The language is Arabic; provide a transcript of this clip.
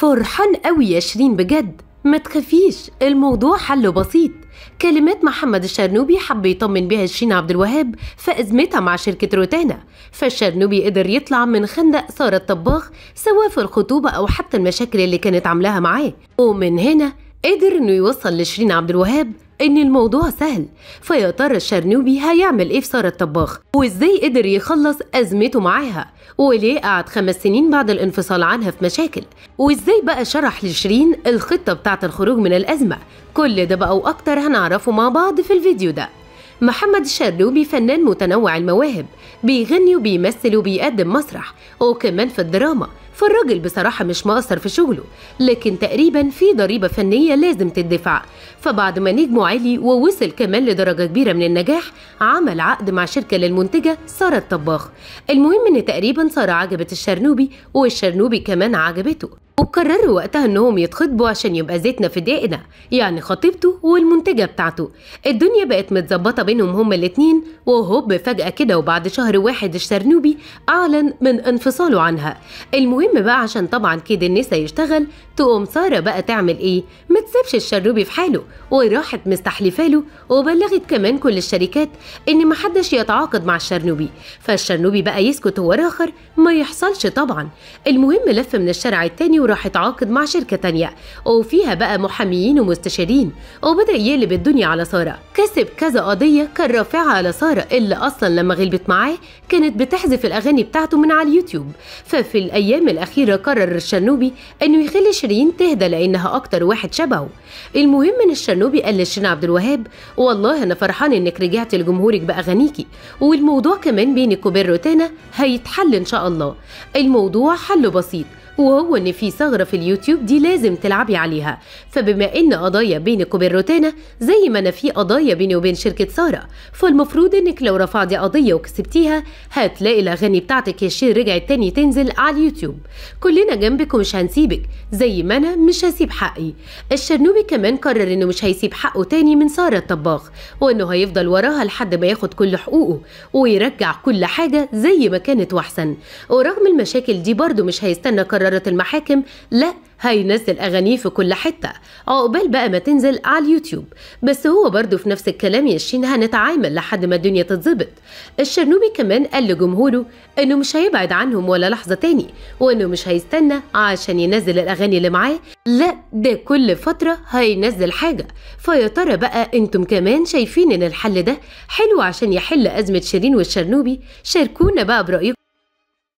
فرحان قوي يا شيرين بجد ما تخافيش الموضوع حله بسيط كلمات محمد الشرنوبي حب يطمن بيها شيرين عبد الوهاب في ازمتها مع شركه روتانا فالشرنوبي قدر يطلع من خندق ساره الطباخ سواء في الخطوبه او حتى المشاكل اللي كانت عاملاها معاه ومن هنا قدر انه يوصل لشيرين عبد الوهاب إن الموضوع سهل فيا ترى الشرنوبي هيعمل إيه في سارة الطباخ وإزاي قدر يخلص أزمته معاها وليه قعد خمس سنين بعد الانفصال عنها في مشاكل وإزاي بقى شرح لشيرين الخطة بتاعة الخروج من الأزمة كل ده بقى وأكتر هنعرفه مع بعض في الفيديو ده محمد الشرنوبي فنان متنوع المواهب بيغني وبيمثل وبيقدم مسرح وكمان في الدراما فالراجل بصراحة مش مقصر في شغله لكن تقريبا في ضريبة فنية لازم تدفع فبعد ما نجمه علي ووصل كمان لدرجة كبيرة من النجاح عمل عقد مع شركة للمنتجة سارة الطباخ المهم ان تقريبا سارة عجبت الشرنوبي والشرنوبي كمان عجبته وقرروا وقتها انهم يتخطبوا عشان يبقى زيتنا في دقنا يعني خطيبته والمنتجه بتاعته الدنيا بقت متظبطه بينهم هما الاتنين وهوب فجاه كده وبعد شهر واحد الشرنوبي اعلن من انفصاله عنها المهم بقى عشان طبعا كده النسا يشتغل تقوم ساره بقى تعمل ايه ما تسيبش الشرنوبي في حاله وراحت مستحلفه له وبلغت كمان كل الشركات ان محدش يتعاقد مع الشرنوبي فالشرنوبي بقى يسكت هو الاخر ما يحصلش طبعا المهم لف من الشارع التاني وراح يتعاقد مع شركة تانية وفيها بقى محاميين ومستشارين وبدأ يقلب الدنيا على سارة كسب كذا قضية كان رافعها على سارة اللي أصلا لما غلبت معاه كانت بتحذف الأغاني بتاعته من على اليوتيوب ففي الأيام الأخيرة قرر الشنوبي إنه يخلي شيرين تهدى لأنها أكتر واحد شبهه المهم إن الشنوبي قال لشيرين عبد الوهاب والله أنا فرحان إنك رجعت لجمهورك بأغانيكي والموضوع كمان بينك وبين روتانا هيتحل إن شاء الله الموضوع حله بسيط وهو ان في ثغره في اليوتيوب دي لازم تلعبي عليها فبما ان قضايا بينك وبين روتانا زي ما انا في قضايا بيني وبين شركه ساره فالمفروض انك لو رفعتي قضيه وكسبتيها هتلاقي الاغاني بتاعتك يا شير رجعت تاني تنزل على اليوتيوب كلنا جنبك ومش هنسيبك زي ما انا مش هسيب حقي الشرنوبي كمان قرر انه مش هيسيب حقه تاني من ساره الطباخ وانه هيفضل وراها لحد ما ياخد كل حقوقه ويرجع كل حاجه زي ما كانت واحسن ورغم المشاكل دي برضه مش هيستنى قرار إدارة المحاكم لا هينزل أغانيه في كل حتة عقبال آه، بقى ما تنزل على اليوتيوب بس هو برضه في نفس الكلام يا شين هنتعامل لحد ما الدنيا تتظبط الشرنوبي كمان قال لجمهوره إنه مش هيبعد عنهم ولا لحظة تاني وإنه مش هيستنى عشان ينزل الأغاني اللي معاه لا ده كل فترة هينزل حاجة فيا ترى بقى أنتم كمان شايفين إن الحل ده حلو عشان يحل أزمة شيرين والشرنوبي شاركونا بقى برأيكم